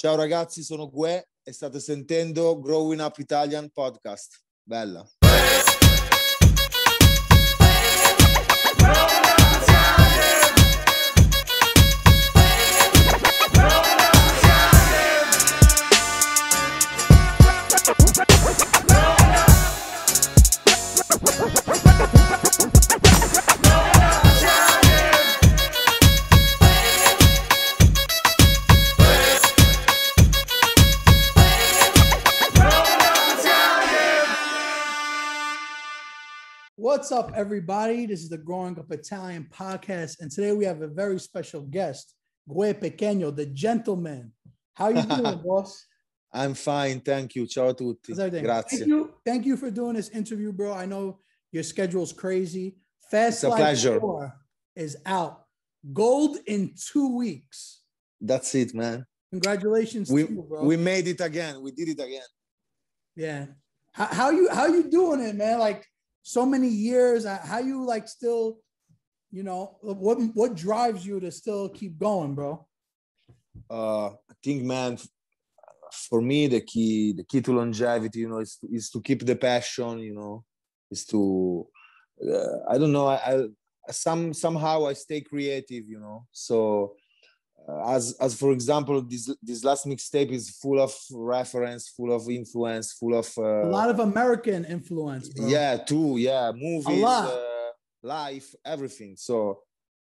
Ciao ragazzi, sono Gue e state sentendo Growing Up Italian Podcast. Bella. What's up, everybody? This is the Growing Up Italian podcast, and today we have a very special guest, Gue Pequeño, the gentleman. How you doing, boss? I'm fine, thank you. Ciao a tutti. Grazie. Thank you, thank you for doing this interview, bro. I know your schedule's crazy. Fast Life pleasure. 4 is out. Gold in two weeks. That's it, man. Congratulations we, you, We made it again. We did it again. Yeah. How, how you how you doing it, man? Like so many years uh, how you like still you know what what drives you to still keep going bro uh i think man for me the key the key to longevity you know is to, is to keep the passion you know is to uh, i don't know I, I some somehow i stay creative you know so uh, as as for example this this last mixtape is full of reference full of influence full of uh, a lot of american influence bro. yeah too yeah movies uh, life everything so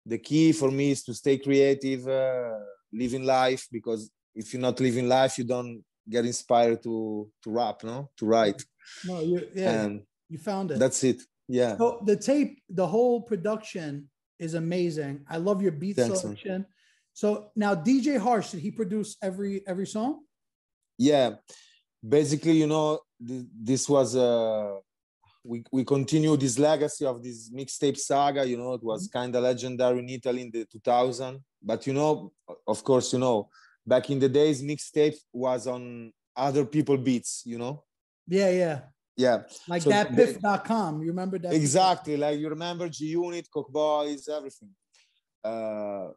the key for me is to stay creative uh, living life because if you're not living life you don't get inspired to to rap no to write no you yeah and you found it that's it yeah so the tape the whole production is amazing i love your beat Thanks, selection man so now DJ Harsh, did he produce every every song? Yeah, basically, you know, th- this was uh, we we continue this legacy of this mixtape saga. You know, it was mm-hmm. kind of legendary in Italy in the 2000. But you know, of course, you know, back in the days, mixtape was on other people beats. You know. Yeah, yeah. Yeah. Like so that biff.com. You remember that? Exactly. Like you remember G Unit, Cock Boys, everything. Uh,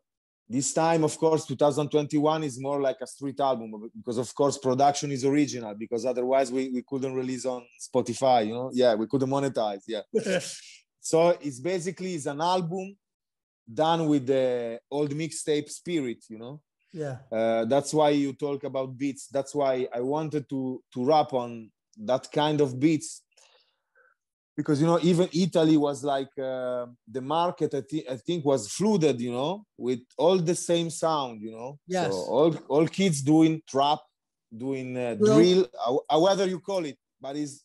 this time of course 2021 is more like a street album because of course production is original because otherwise we, we couldn't release on spotify you know yeah we couldn't monetize yeah so it's basically it's an album done with the old mixtape spirit you know yeah uh, that's why you talk about beats that's why i wanted to to rap on that kind of beats because you know even italy was like uh, the market I, th- I think was flooded you know with all the same sound you know yes so all, all kids doing trap doing uh, drill however you call it but it's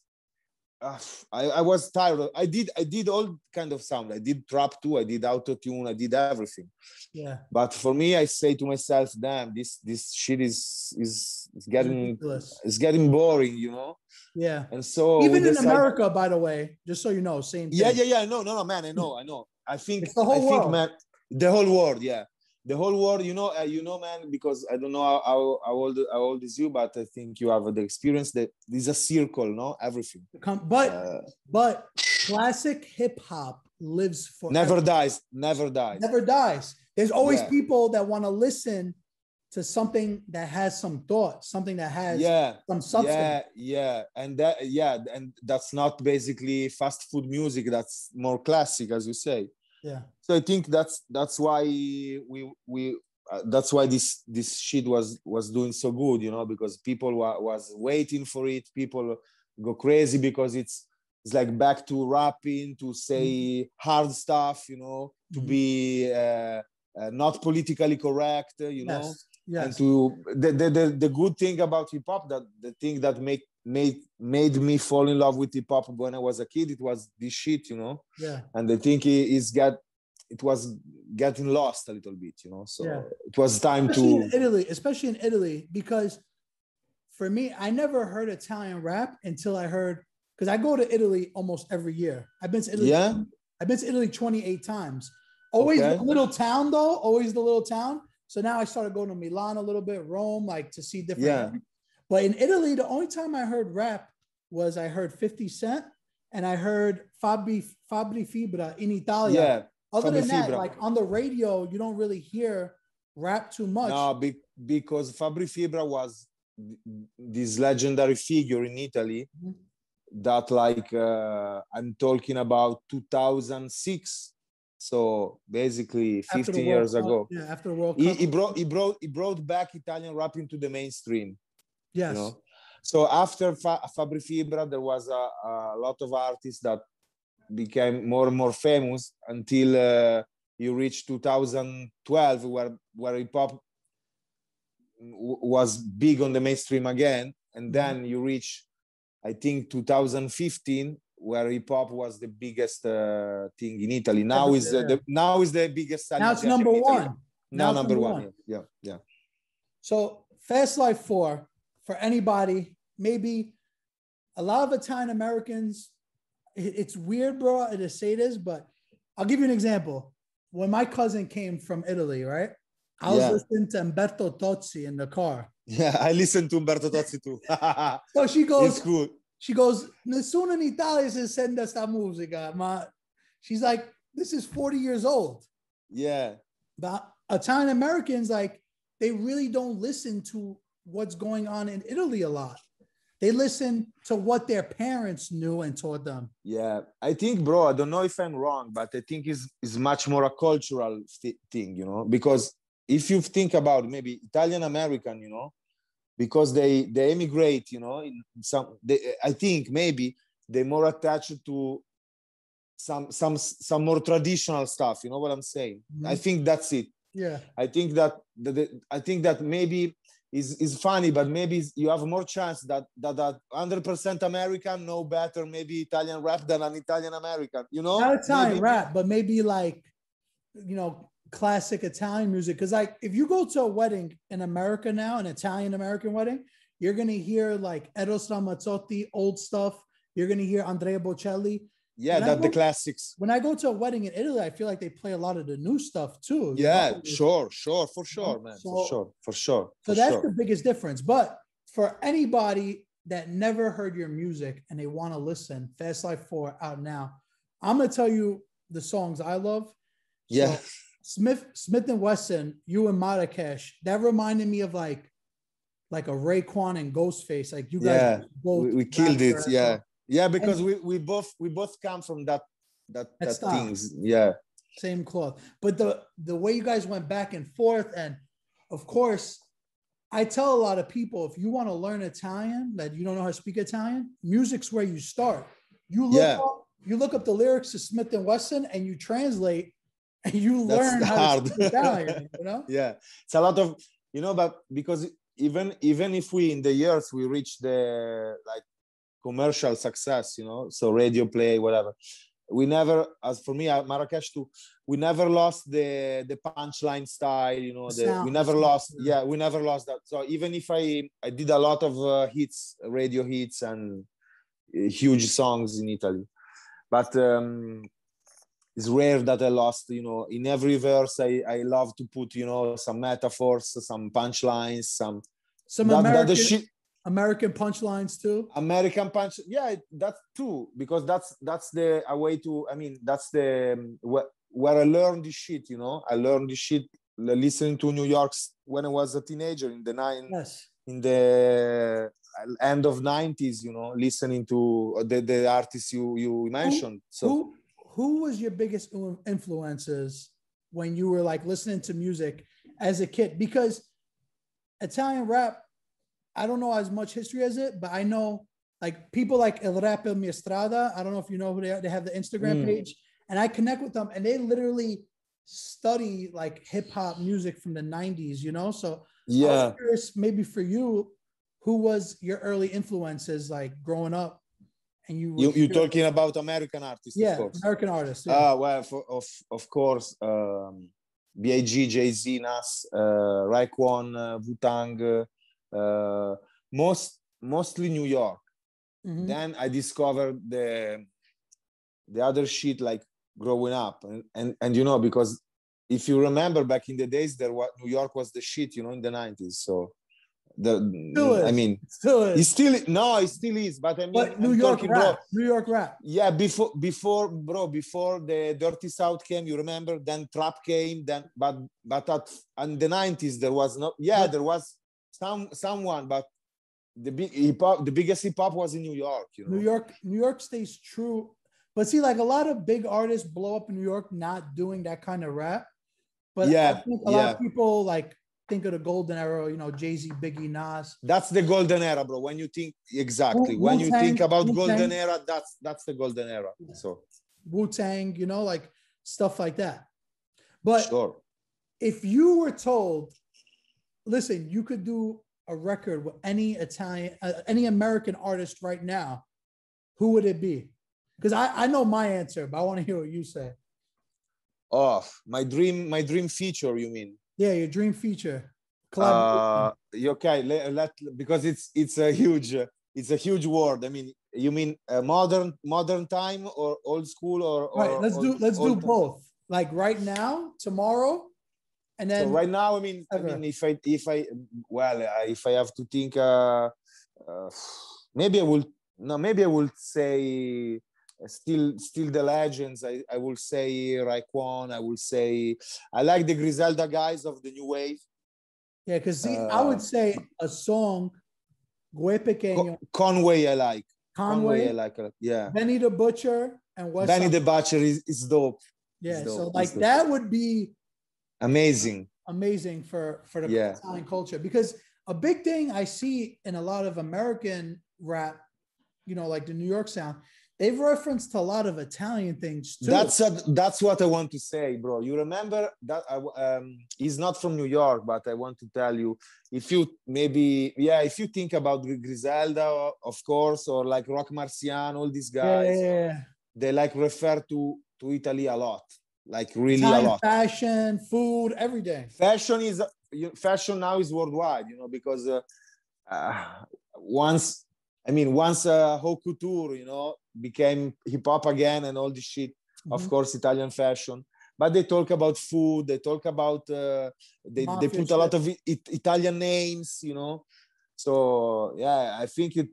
Ah, I, I, was tired. I did I did all kind of sound. I did trap too. I did auto tune. I did everything. Yeah. But for me, I say to myself, "Damn, this this shit is is, is getting it's, it's getting boring," you know. Yeah. And so even in America, by the way, just so you know, same. Thing. Yeah, yeah, yeah. No, no, no, man. I know, I know. I think it's the whole I world. Think, man, the whole world. Yeah the whole world, you know, uh, you know, man, because I don't know how, how, how, old, how old is you, but I think you have the experience that there's a circle, no? Everything. But, uh, but classic hip hop lives for Never dies, never dies. Never dies. There's always yeah. people that want to listen to something that has some thought, something that has yeah, some substance. Yeah, yeah, and that yeah, and that's not basically fast food music. That's more classic, as you say yeah so i think that's that's why we we uh, that's why this this shit was was doing so good you know because people wa- was waiting for it people go crazy because it's it's like back to rapping to say mm-hmm. hard stuff you know to mm-hmm. be uh, uh, not politically correct uh, you yes. know yes. and to the, the, the the good thing about hip hop that the thing that make made made me fall in love with hip hop when I was a kid. It was this shit, you know. Yeah. And I think it, it's got it was getting lost a little bit, you know. So yeah. it was time especially to in Italy, especially in Italy, because for me, I never heard Italian rap until I heard because I go to Italy almost every year. I've been to Italy. Yeah. I've been to Italy 28 times. Always okay. the little town though, always the little town. So now I started going to Milan a little bit, Rome, like to see different. Yeah. But in Italy, the only time I heard rap was I heard 50 Cent and I heard Fabri, Fabri Fibra in Italia. Yeah, Other Fabri than that, Fibra. like on the radio, you don't really hear rap too much. No, be, because Fabri Fibra was this legendary figure in Italy mm-hmm. that, like, uh, I'm talking about 2006. So basically, 15 years Cup, ago, yeah, after World he, Cup. he brought he brought he brought back Italian rap into the mainstream Yes. You know? So after Fa- Fabri Fibra, there was a, a, lot of artists that became more and more famous until uh, you reach 2012, where where hip hop w- was big on the mainstream again, and mm-hmm. then mm-hmm. you reach, I think, 2015, where hip hop was the biggest uh, thing in Italy. Now is the, the, now is the biggest. Now it's number one. Now, now number, number one. one. Yeah, yeah. So Fast Life Four for anybody. Maybe a lot of Italian Americans, it's weird, bro, to say this, but I'll give you an example. When my cousin came from Italy, right? I was yeah. listening to Umberto Tozzi in the car. Yeah, I listened to Umberto Tozzi too. so she goes, it's cool. she goes, Nessuno in Italia si sente sta musica, ma she's like, this is 40 years old. Yeah. But Italian Americans, like, they really don't listen to what's going on in Italy a lot. They listen to what their parents knew and taught them. Yeah, I think, bro, I don't know if I'm wrong, but I think it's, it's much more a cultural thing, you know, because if you think about maybe Italian American, you know, because they they emigrate, you know, in some, they, I think maybe they're more attached to some some some more traditional stuff you know what i'm saying mm-hmm. i think that's it yeah i think that, that i think that maybe is is funny, but maybe you have more chance that that hundred percent American know better maybe Italian rap than an Italian American. You know, not Italian maybe. rap, but maybe like you know classic Italian music. Because like if you go to a wedding in America now, an Italian American wedding, you're gonna hear like Eros Ramazzotti old stuff. You're gonna hear Andrea Bocelli. Yeah, when go, the classics. When I go to a wedding in Italy, I feel like they play a lot of the new stuff too. Yeah, know? sure, sure, for sure, man, so, for sure, for sure. so for that's sure. the biggest difference. But for anybody that never heard your music and they want to listen, Fast Life Four out now. I'm gonna tell you the songs I love. Yeah. So Smith Smith and Wesson, you and Marrakesh, that reminded me of like like a Raekwon and Ghostface. Like you guys yeah, we, we killed it. Yeah. Yeah, because and we, we both we both come from that that that, that things. Yeah. Same cloth. But the the way you guys went back and forth, and of course, I tell a lot of people if you want to learn Italian that you don't know how to speak Italian, music's where you start. You look yeah. up, you look up the lyrics to Smith and Wesson and you translate and you That's learn how to speak Italian, you know? Yeah. It's a lot of you know, but because even even if we in the years we reach the like commercial success, you know, so radio play, whatever. We never, as for me, Marrakesh too, we never lost the the punchline style, you know. The, we never lost, yeah, we never lost that. So even if I I did a lot of uh, hits, radio hits, and uh, huge songs in Italy, but um, it's rare that I lost, you know, in every verse I, I love to put, you know, some metaphors, some punchlines, some some that, American, that the shit American punchlines too. American punch, yeah, that's true because that's that's the a way to. I mean, that's the um, where, where I learned this shit. You know, I learned this shit listening to New York's when I was a teenager in the nine yes. in the uh, end of nineties. You know, listening to uh, the, the artists you you mentioned. Who, so, who, who was your biggest influences when you were like listening to music as a kid? Because Italian rap I don't know as much history as it, but I know like people like El Rap Mi Estrada. I don't know if you know who they are. They have the Instagram mm. page, and I connect with them, and they literally study like hip hop music from the '90s. You know, so yeah. curious, maybe for you, who was your early influences like growing up? And you, you you're talking about American artists, yeah, American artists. Yeah. Uh, well, for, of of course, um, B.I.G., Jay Z, Nas, uh, Raekwon, uh, Wu Tang. Uh, uh, most mostly New York. Mm-hmm. Then I discovered the the other shit like growing up, and, and and you know because if you remember back in the days, there was New York was the shit, you know, in the nineties. So the I mean, still is. It still no, it still is. But I mean, but New I'm York talking, rap, bro, New York rap. Yeah, before before bro, before the Dirty South came, you remember? Then trap came. Then but but at in the nineties there was no. Yeah, yeah, there was some someone, but the big hip hop, the biggest hip hop was in New York. You know? New York, New York stays true. But see, like a lot of big artists blow up in New York not doing that kind of rap. But yeah, a yeah. lot of people like think of the golden era, you know, Jay Z, Biggie, Nas. That's the golden era, bro. When you think exactly, Wu- when you think about Wu-Tang. golden era, that's that's the golden era. Yeah. So Wu Tang, you know, like stuff like that. But sure. if you were told listen, you could do a record with any Italian, uh, any American artist right now. Who would it be? Because I, I know my answer, but I want to hear what you say. Off oh, my dream, my dream feature. You mean? Yeah, your dream feature. Uh, okay, let, let, because it's it's a huge it's a huge word. I mean, you mean uh, modern modern time or old school or, or Let's do let's do both. Time. Like right now, tomorrow, and then so right now, I mean, ever. I mean, if I if I well, if I have to think, uh, uh, maybe I will no, maybe I will say uh, still still the legends. I, I will say Raekwon. I will say I like the Griselda guys of the new wave. Yeah, because uh, I would uh, say a song, Gue Pequeño. Conway, I like. Conway, Conway I like. Yeah. Benny the Butcher and what? Benny the Butcher is, is dope. Yeah, dope. so like that would be amazing amazing for for the yeah. Italian culture because a big thing I see in a lot of American rap, you know, like the New York sound, they've referenced a lot of Italian things too. That's a, that's what I want to say, bro. You remember that I, uh, um, he's not from New York, but I want to tell you, if you maybe yeah, if you think about Griselda, of course, or like Rock Marciano, all these guys, yeah, yeah, yeah. they like refer to to Italy a lot like really Time, a lot. Fashion, food, everything. Fashion is fashion now is worldwide, you know, because uh, uh, once I mean once uh, haute couture, you know, became hip hop again and all this shit. Mm-hmm. Of course, Italian fashion. But they talk about food. They talk about uh, they, they put a lot of it, Italian names, you know. So yeah, I think it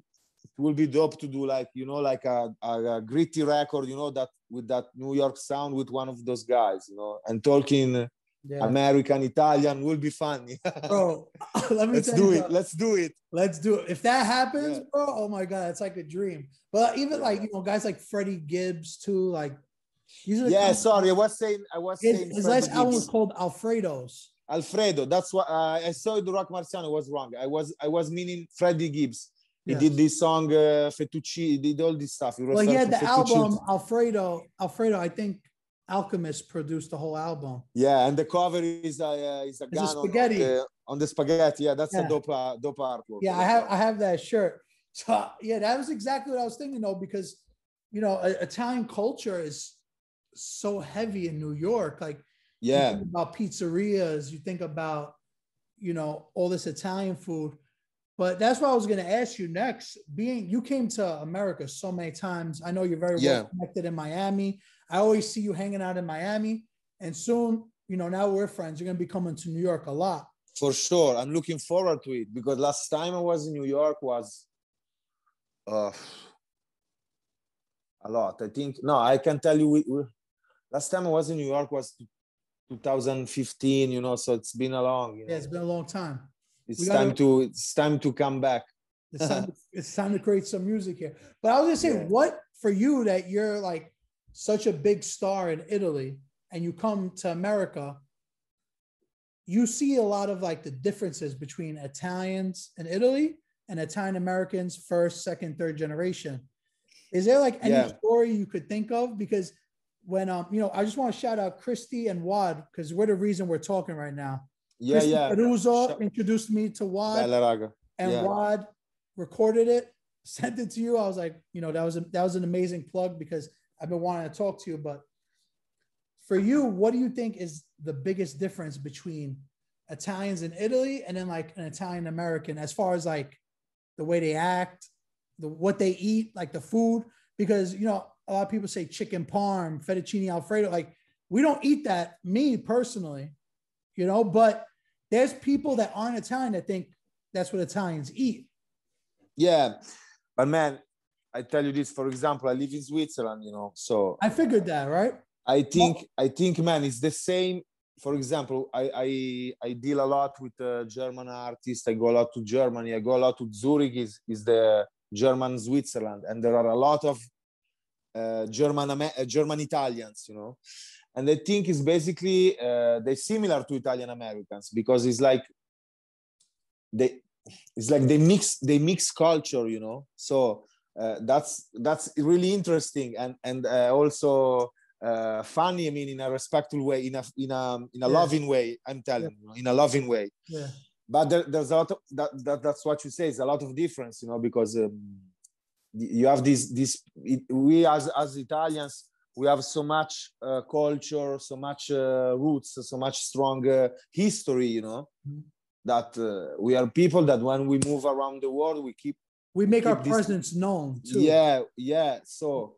it will be dope to do like you know like a, a, a, gritty record you know that with that New York sound with one of those guys, you know, and talking yeah. American Italian will be funny. bro, let me let's do you, it. Let's do it. Let's do it. If that happens, yeah. bro, oh my god, it's like a dream. But even yeah. like you know, guys like Freddie Gibbs too, like. yeah, sorry, I was saying I was it, saying his last album was called Alfredo's. Alfredo, that's what uh, I saw. The Rock Marciano was wrong. I was I was meaning Freddie Gibbs. He did this song uh, Fettuccine. He did all this stuff. He well, he had the album Alfredo. Alfredo, I think Alchemist produced the whole album. Yeah, and the cover is a uh, is a, a spaghetti on the, uh, on the, spaghetti. Yeah, that's yeah. a dope uh, dope artwork. Yeah, I have I have that shirt. So yeah, that was exactly what I was thinking though, because you know Italian culture is so heavy in New York. Like yeah, about pizzerias, you think about you know all this Italian food but that's what I was going to ask you next. Being you came to America so many times, I know you're very yeah. well connected in Miami. I always see you hanging out in Miami, and soon, you know, now we're friends. You're going to be coming to New York a lot. For sure, I'm looking forward to it because last time I was in New York was uh, a lot. I think no, I can tell you. We, we, last time I was in New York was 2015. You know, so it's been a long. You know? Yeah, it's been a long time it's time gotta, to it's time to come back. it's, time to, it's time to create some music here. But I was gonna say, yeah. what for you that you're like such a big star in Italy and you come to America, you see a lot of like the differences between Italians in Italy and Italian Americans, first, second, third generation. Is there like any yeah. story you could think of? Because when um, you know, I just want to shout out Christy and Wad because we're the reason we're talking right now. Yeah, yeah. Caruso Sh- introduced me to Wad. And yeah. Wad recorded it, sent it to you. I was like, you know, that was a, that was an amazing plug because I've been wanting to talk to you. But for you, what do you think is the biggest difference between Italians in Italy and then like an Italian American as far as like the way they act, the what they eat, like the food? Because you know, a lot of people say chicken parm, fettuccine alfredo, like we don't eat that. Me personally, you know, but there's people that aren't Italian that think that's what Italians eat. Yeah. But man, I tell you this, for example, I live in Switzerland, you know, so I figured that, right? I think, well, I think, man, it's the same. For example, I I, I deal a lot with uh, German artists. I go a lot to Germany. I go a lot to Zurich. is is the German Switzerland, and there are a lot of uh, German uh, German Italians, you know and I think it's basically uh, they're similar to Italian Americans because it's like they it's like they mix they mix culture, you know. So uh, that's that's really interesting and and uh, also uh, funny. I mean, in a respectful way, in a in a in a yeah. loving way. I'm telling yeah. you, in a loving way. Yeah. But there, there's a lot of that, that. That's what you say. It's a lot of difference, you know, because um, you have this this. It, we as as Italians we have so much uh, culture, so much uh, roots, so much strong uh, history, you know, mm-hmm. that uh, we are people that when we move around the world, we keep. We make keep our this... presence known too. Yeah, yeah. So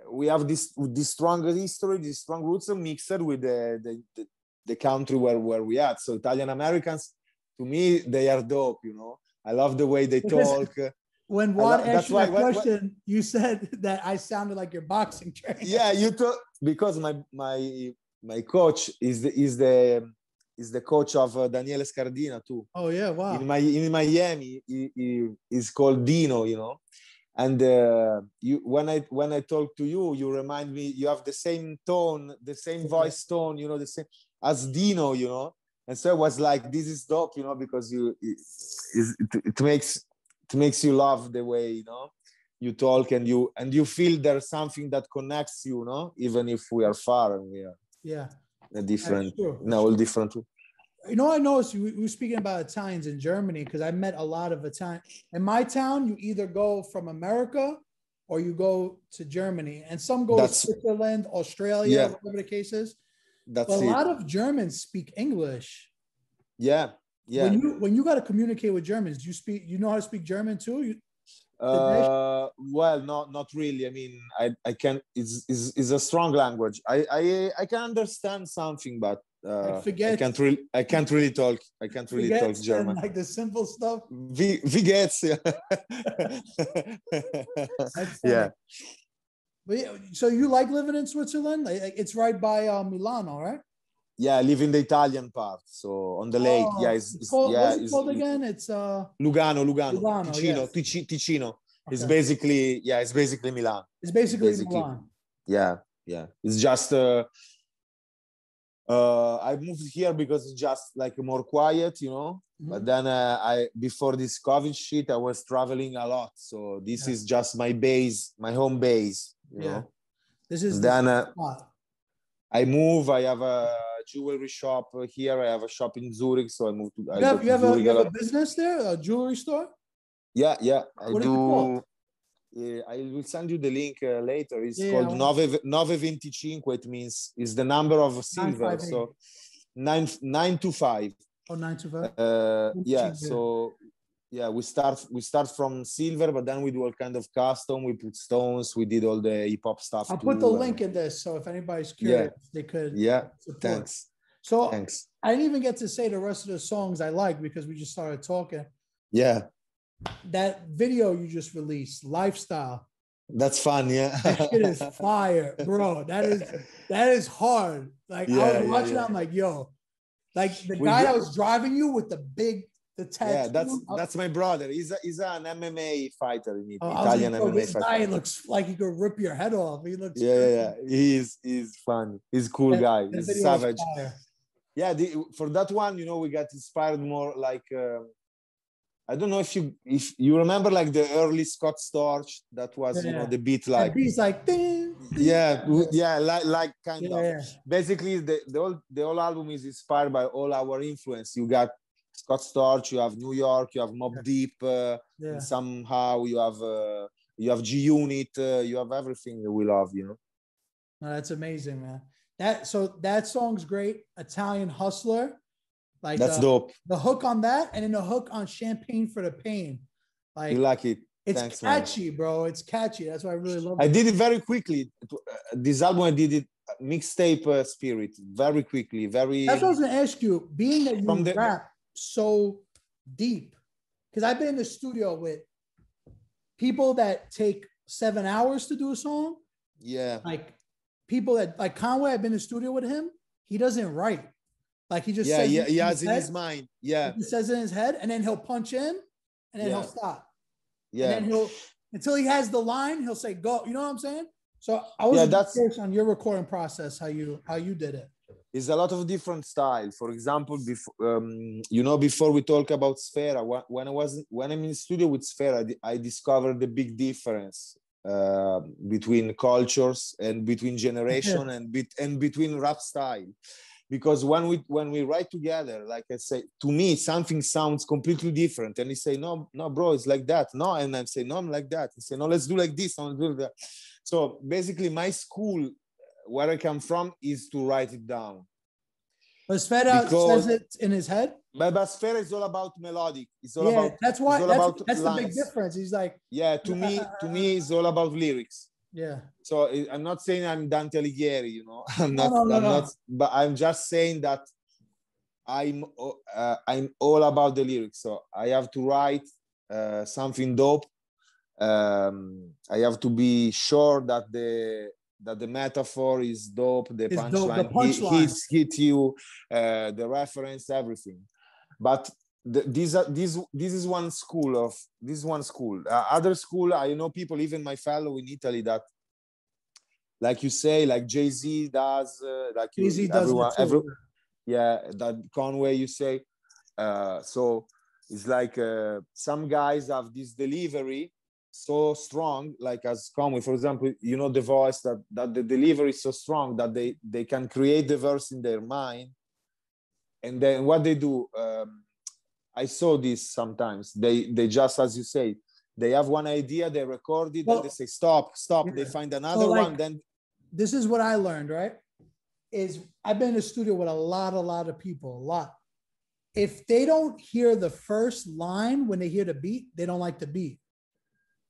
uh, we have this this strong history, this strong roots mixed with the, the, the, the country where, where we are. So Italian Americans, to me, they are dope, you know. I love the way they talk when Juan love, asked you that question, what, what, you said that I sounded like your boxing trainer. Yeah, you took because my my my coach is the, is the is the coach of uh, Daniele Scardina too. Oh yeah, wow. In my in Miami, he, he is called Dino, you know. And uh, you when I when I talk to you, you remind me you have the same tone, the same voice tone, you know, the same as Dino, you know. And so it was like, this is dope, you know, because you it, it, it makes it makes you love the way you know you talk and you and you feel there's something that connects you, know, even if we are far and we are yeah a different no all different. You know, I noticed we were speaking about Italians in Germany because I met a lot of Italian. In my town, you either go from America or you go to Germany, and some go That's, to Switzerland, Australia, yeah. whatever the case is. That's but a it. lot of Germans speak English. Yeah, yeah. When you when you got to communicate with Germans, you speak you know how to speak German too. You, uh, well, not not really. I mean, I, I can. It's, it's, a strong language. I, I I can understand something, but uh, I forget. I can't really I can't really talk. I can't really talk German. Like the simple stuff. V Vigets. yeah. But yeah, so you like living in Switzerland? It's right by uh, Milan, all right? yeah, I live in the Italian part, so on the lake. Oh, yeah, it's, it's called, yeah, it it's, called again. It's uh, Lugano, Lugano, Lugano Ticino, yes. Ticino. Okay. It's basically yeah, it's basically Milan. It's basically, basically Milan. Yeah, yeah. It's just uh, uh, I moved here because it's just like more quiet, you know. Mm-hmm. But then uh, I before this COVID shit, I was traveling a lot, so this yeah. is just my base, my home base, you yeah. know. This is then uh, I move. I have a jewelry shop here. I have a shop in Zurich, so I moved to. You I have, you have, a, you have a, business there, a jewelry store. Yeah, yeah, I what do. Yeah, uh, I will send you the link uh, later. It's yeah, called Nove Nove Venticinque. It means is the number of silver. Nine, five, so nine nine to five. Oh, nine to five. Uh, yeah. So yeah we start we start from silver but then we do all kind of custom we put stones we did all the hip-hop stuff i'll too, put the link in this so if anybody's curious yeah, they could yeah support. thanks so thanks i didn't even get to say the rest of the songs i like because we just started talking yeah that video you just released lifestyle that's fun yeah that shit is fire bro that is that is hard like yeah, i was watching yeah, yeah. i'm like yo like the we guy that was driving you with the big the tattoo. Yeah, that's that's my brother. He's a, he's an MMA fighter in oh, Italian like, oh, this guy looks like he could rip your head off. He looks. Yeah, crazy. yeah, he's he's fun. He's cool that, guy. That he's savage. Yeah, the, for that one, you know, we got inspired more like. Um, I don't know if you if you remember like the early Scott Storch that was yeah. you know the beat like he's like ding, ding. yeah yeah like like kind yeah, of yeah. basically the the whole the whole album is inspired by all our influence you got Scott Storch, you have New York, you have Mob Deep, uh, yeah. somehow you have uh, you have G Unit, uh, you have everything we love, you know. No, that's amazing, man. That so that song's great, Italian Hustler. Like that's dope. The hook on that, and then the hook on Champagne for the Pain. Like you like it. It's Thanks, catchy, man. bro. It's catchy. That's why I really love it. I did it very quickly. This album I did it uh, mixtape uh, spirit very quickly. Very. That's what I was gonna ask you. Being that you from the, rap, so deep because I've been in the studio with people that take seven hours to do a song. Yeah. Like people that like Conway, I've been in the studio with him. He doesn't write. Like he just yeah, yeah, he has in his, mind. Yeah. He says in his head, and then he'll punch in and then yeah. he'll stop. Yeah. And then he'll until he has the line, he'll say, go. You know what I'm saying? So I was yeah, that's, curious on your recording process, how you how you did it is a lot of different style. For example, before um, you know, before we talk about Sfera, when I was when I'm in studio with Sfera, I discovered the big difference uh, between cultures and between generation and bit and between rap style. Because when we when we write together, like I say, to me something sounds completely different, and he say, "No, no, bro, it's like that." No, and I say, "No, I'm like that." He say, "No, let's do like this." I'll do that. So basically, my school where I come from is to write it down. But Sfera because, says it in his head. But, but Sfera is all about melodic. It's all yeah, about that's why that's, that's the big difference. He's like yeah. To me, to me, it's all about lyrics. Yeah. So I'm not saying I'm Dante Alighieri, you know. I'm not. No, no, no, I'm not. But I'm just saying that I'm uh, I'm all about the lyrics. So I have to write uh, something dope. Um, I have to be sure that the that the metaphor is dope, the punchline punch hits hit you, uh, the reference, everything. But the, these are these this is one school of this one school. Uh, other school, I know people, even my fellow in Italy, that like you say, like Jay Z does, uh, like you, Jay-Z everyone, does every, yeah, that Conway you say. Uh, so it's like uh, some guys have this delivery so strong like as common. for example you know the voice that that the delivery is so strong that they they can create the verse in their mind and then what they do um, I saw this sometimes they they just as you say they have one idea they record it well, they say stop stop they find another so like, one then this is what I learned right is I've been in a studio with a lot a lot of people a lot if they don't hear the first line when they hear the beat they don't like the beat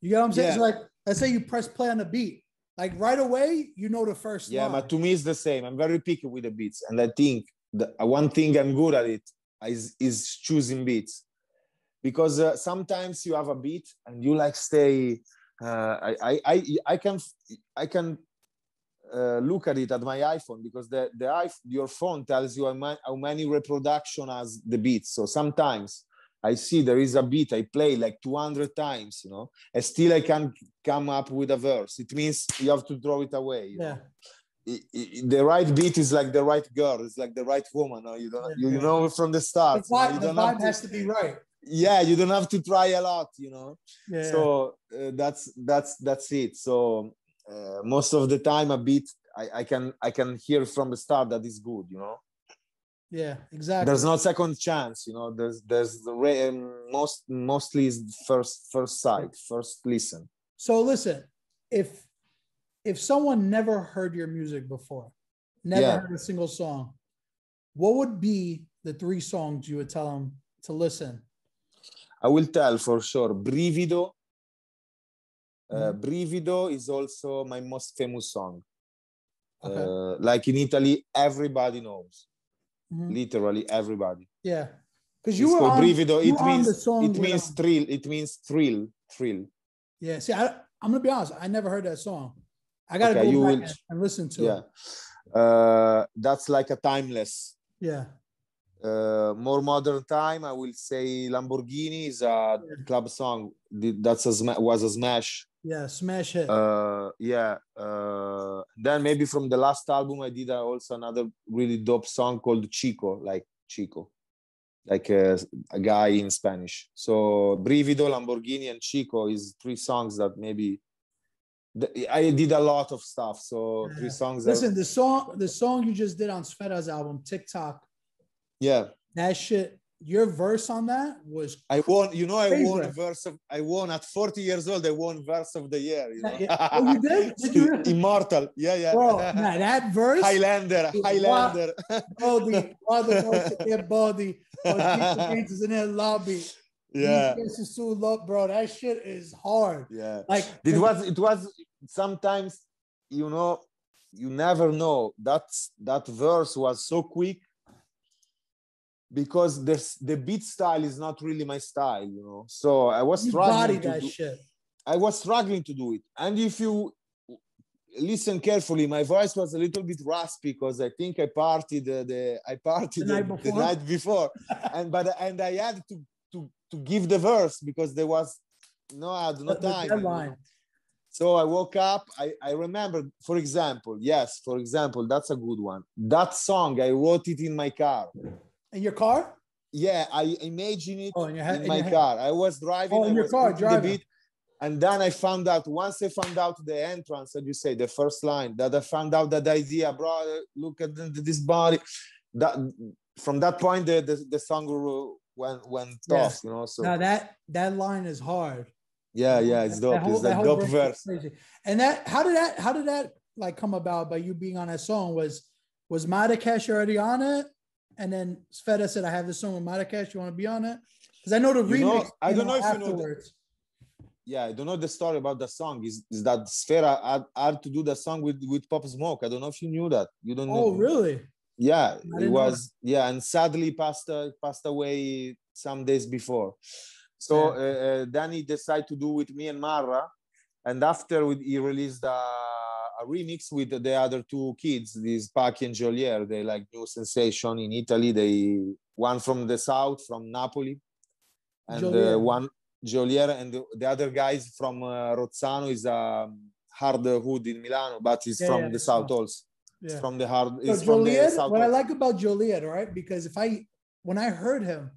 you get what I'm saying? Yeah. So like, let's say you press play on the beat, like right away, you know the first. Yeah, line. but to me it's the same. I'm very picky with the beats, and I think the one thing I'm good at it is is choosing beats, because uh, sometimes you have a beat and you like stay. Uh, I, I I I can I can uh, look at it at my iPhone because the, the your phone tells you how, many reproduction has the beat. So sometimes I see there is a beat I play like 200 times, you know, and still I can come up with a verse. It means you have to throw it away. Yeah. the right beat is like the right girl, it's like the right woman. No? You don't, you, you know from the start. The vibe, you the vibe to, has to be right. Yeah, you don't have to try a lot, you know. Yeah. So uh, that's that's that's it. So uh, most of the time, a beat I, I can I can hear from the start that is good, you know. Yeah, exactly. There's no second chance, you know. There's there's the re- um, most mostly is first first sight, first listen. So listen, if if someone never heard your music before, never yeah. heard a single song, what would be the three songs you would tell them to listen? I will tell for sure. Brivido. Uh, mm-hmm. Brivido is also my most famous song. Okay. Uh, like in Italy, everybody knows mm-hmm. literally everybody. Yeah, because you were on, Brivido. You it means it um, means thrill. It means thrill, thrill. Yeah. See, I, am gonna be honest. I never heard that song. I gotta okay, go back will, and, listen to yeah. it. Uh, that's like a timeless. Yeah uh, more modern time, I will say Lamborghini is a yeah. club song. That's a sm- was a smash. Yeah, smash it. Uh, yeah. Uh, then maybe from the last album, I did also another really dope song called Chico, like Chico, like a, a guy in Spanish. So Brivido, Lamborghini, and Chico is three songs that maybe I did a lot of stuff. So yeah. three songs. Listen, that... the song the song you just did on Sfera's album TikTok yeah. That shit, your verse on that was I won, you know, I favorite. won verse of I won at 40 years old, I won verse of the year. You know? oh, you did? did you really? Immortal. Yeah, yeah. Bro, that verse Highlander, Highlander. Body, body, body. in body, is in their lobby. Yeah, this is so low, bro. That shit is hard. Yeah, like it was. It was sometimes, you know, you never know. That's that verse was so quick because the the beat style is not really my style, you know. So I was struggling. to do, shit. I was struggling to do it. And if you listen carefully, my voice was a little bit raspy because I think I partied the, uh, the I partied the, the, the night before, and but and I had to to to give the verse because there was no I no time. You So I woke up. I, I remember, for example, yes, for example, that's a good one. That song I wrote it in my car. In your car? Yeah, I imagine it oh, in, your in, in my your car. I was driving. Oh, in I your car, driving. and then I found out, once I found out the entrance, as you say the first line, that I found out that idea, brother, look at this body. That From that point, the, the, the song went, went yeah. off, you know. So now that, that line is hard. Yeah, yeah, it's dope. That whole, it's that, dope verse. verse. And that, how did that, how did that like come about by you being on that song? Was, was Marrakesh already on it? And then Sveta said, I have this song with Marrakesh. You want to be on it? Because I know the you remix. Know, I don't know if afterwards. you know. The, yeah, I don't know the story about the song. Is is that Sfera had, had to do the song with with Pop Smoke? I don't know if you knew that. You don't. Oh, know. really? Yeah, it was. Yeah, and sadly passed uh, passed away some days before. So yeah. uh, uh, Danny decided to do with me and Mara, and after we, he released the uh, remix with the other two kids, these Pacchi and Jolier. They like new sensation in Italy. They one from the south, from Napoli, and uh, Jolier. Uh, one Jolier, and the, the other guys from uh, Rozzano is a um, hard hood in Milano, but he's yeah, from yeah, the south also. Yeah. from the hard. So what I like about Jolier, right? Because if I when I heard him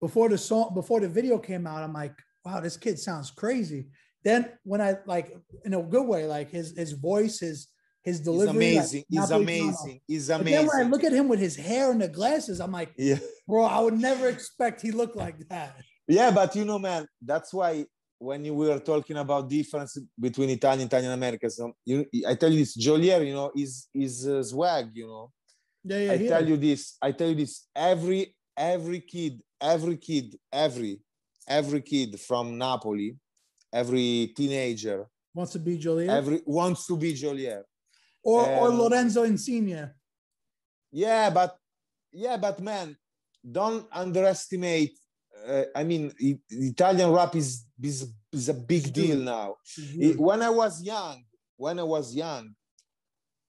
before the song before the video came out, I'm like, wow, this kid sounds crazy. Then when I like in a good way, like his his voice, his his delivery, he's amazing. Like, he's amazing. He's amazing. then when I look at him with his hair and the glasses, I'm like, yeah, bro, I would never expect he looked like that. Yeah, but you know, man, that's why when you were talking about difference between Italian Italian Americans, so um, you, I tell you this, Jolier, you know, is is uh, swag, you know. Yeah, yeah, I tell you this. I tell you this. Every every kid, every kid, every every kid from Napoli every teenager wants to be Joliet. Every wants to be Joliet. Or um, or Lorenzo Insigne. Yeah, but yeah, but man, don't underestimate. Uh, I mean, it, Italian rap is is, is a big deal now. It, when I was young, when I was young,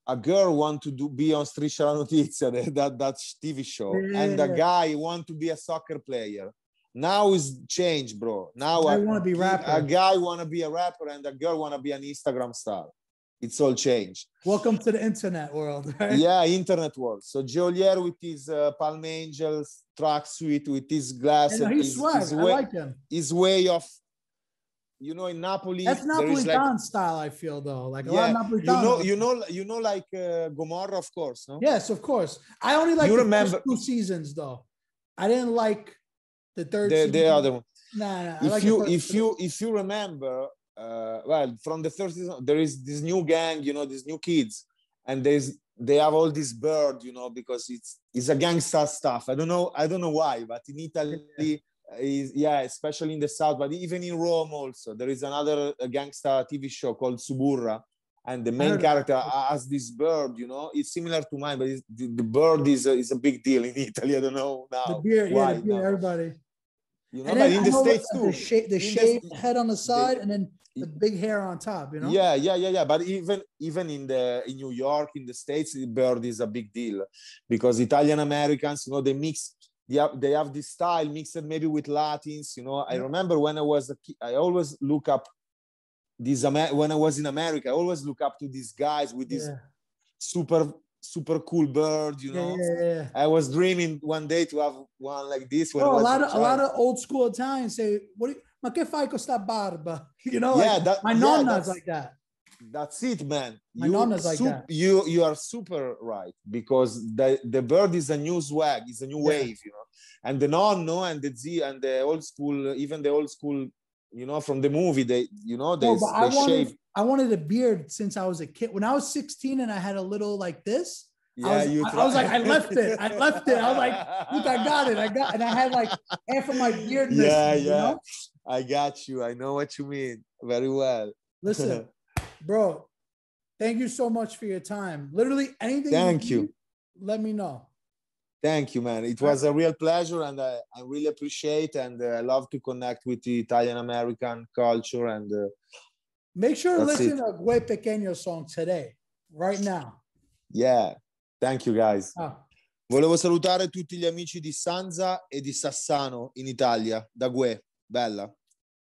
a girl want to do, be on Striscia la Notizia, that, that TV show, yeah. and a guy want to be a soccer player. Now is change, bro. Now I want to be rapper. A guy want to be a rapper and a girl want to be an Instagram star. It's all changed. Welcome to the internet world. Right? Yeah, internet world. So Jolier with his uh, Palm Angels suite with his glasses, and his, swag. his way, I like him. His way of you know in Napoli. That's Napoli like, style, I feel though. Like a yeah, lot of Napolitan. You know, you know, you know, like uh, Gomorrah, of course. No? Yes, of course. I only like you remember two seasons though. I didn't like the third. The, the other one. Nah, nah, if like you if you if you remember, uh, well, from the third season, there is this new gang, you know, these new kids, and there's they have all this bird, you know, because it's it's a gangster stuff. I don't know, I don't know why, but in Italy. Yeah. Is, yeah, especially in the south, but even in Rome also there is another uh, gangster TV show called Suburra, and the main character has this bird. You know, it's similar to mine, but the, the, bird is a, uh, is a big deal in Italy. I don't know now. The bird, yeah, the beer, everybody. You know, and like in the states too. The, shape, the shaved the, head on the side, they, and then the big hair on top. You know. Yeah, yeah, yeah, yeah. But even even in the in New York, in the states, the bird is a big deal because Italian Americans, you know, they mix. They have, they have this style mixed maybe with Latins, you know. I remember when I was a kid, I always look up these when I was in America, I always look up to these guys with these yeah. super super cool bird you know yeah, yeah, yeah. i was dreaming one day to have one like this when a lot of a lot of old school italians say what you, ma che fai con sta barba you know yeah like, that, my nonna's like that that's it man my you, nonna's like that you you are super right because the the bird is a new swag it's a new wave you know and the nonno and the z and the old school even the old school you know from the movie they you know they, no, they shave I wanted a beard since I was a kid. When I was 16 and I had a little like this, yeah, I, was, I, I was like, I left it. I left it. I was like, look, I got it. I got, and I had like half of my beard. Yeah, yeah. You know? I got you. I know what you mean very well. Listen, bro, thank you so much for your time. Literally anything. Thank you. you. Let me know. Thank you, man. It was a real pleasure, and I, I really appreciate and uh, I love to connect with the Italian American culture and. Uh, Make sure to listen it. to Güey Pequeño song today, right now. Yeah, thank you guys. Ah. Volevo salutare tutti gli amici di Sanza e di Sassano in Italia, da Gue. Bella.